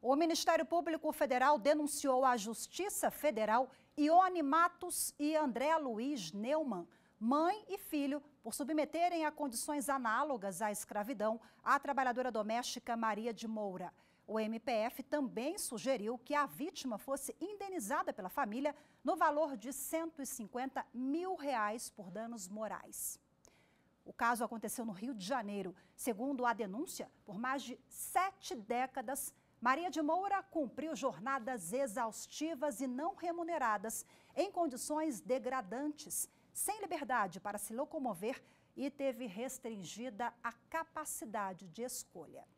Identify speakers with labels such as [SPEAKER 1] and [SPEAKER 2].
[SPEAKER 1] O Ministério Público Federal denunciou à Justiça Federal Ione Matos e André Luiz Neumann, mãe e filho, por submeterem a condições análogas à escravidão a trabalhadora doméstica Maria de Moura. O MPF também sugeriu que a vítima fosse indenizada pela família no valor de 150 mil reais por danos morais. O caso aconteceu no Rio de Janeiro. Segundo a denúncia, por mais de sete décadas, Maria de Moura cumpriu jornadas exaustivas e não remuneradas, em condições degradantes, sem liberdade para se locomover e teve restringida a capacidade de escolha.